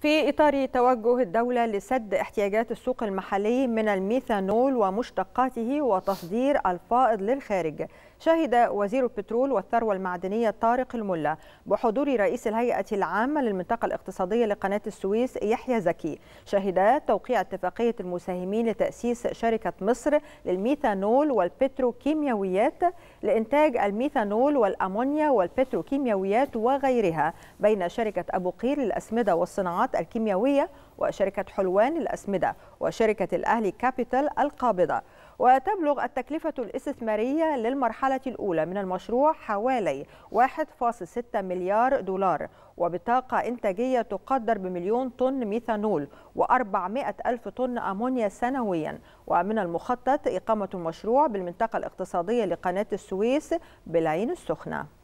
في إطار توجه الدولة لسد احتياجات السوق المحلي من الميثانول ومشتقاته وتصدير الفائض للخارج شهد وزير البترول والثروة المعدنية طارق الملا بحضور رئيس الهيئة العامة للمنطقة الاقتصادية لقناة السويس يحيى زكي شهد توقيع اتفاقية المساهمين لتأسيس شركة مصر للميثانول والبتروكيماويات لإنتاج الميثانول والأمونيا والبتروكيماويات وغيرها بين شركة أبو قير للأسمدة والصناعات الصناعات الكيميائية وشركة حلوان الأسمدة وشركة الأهلي كابيتال القابضة وتبلغ التكلفة الاستثمارية للمرحلة الأولى من المشروع حوالي 1.6 مليار دولار وبطاقة إنتاجية تقدر بمليون طن ميثانول و400 ألف طن أمونيا سنويا ومن المخطط إقامة المشروع بالمنطقة الاقتصادية لقناة السويس بالعين السخنة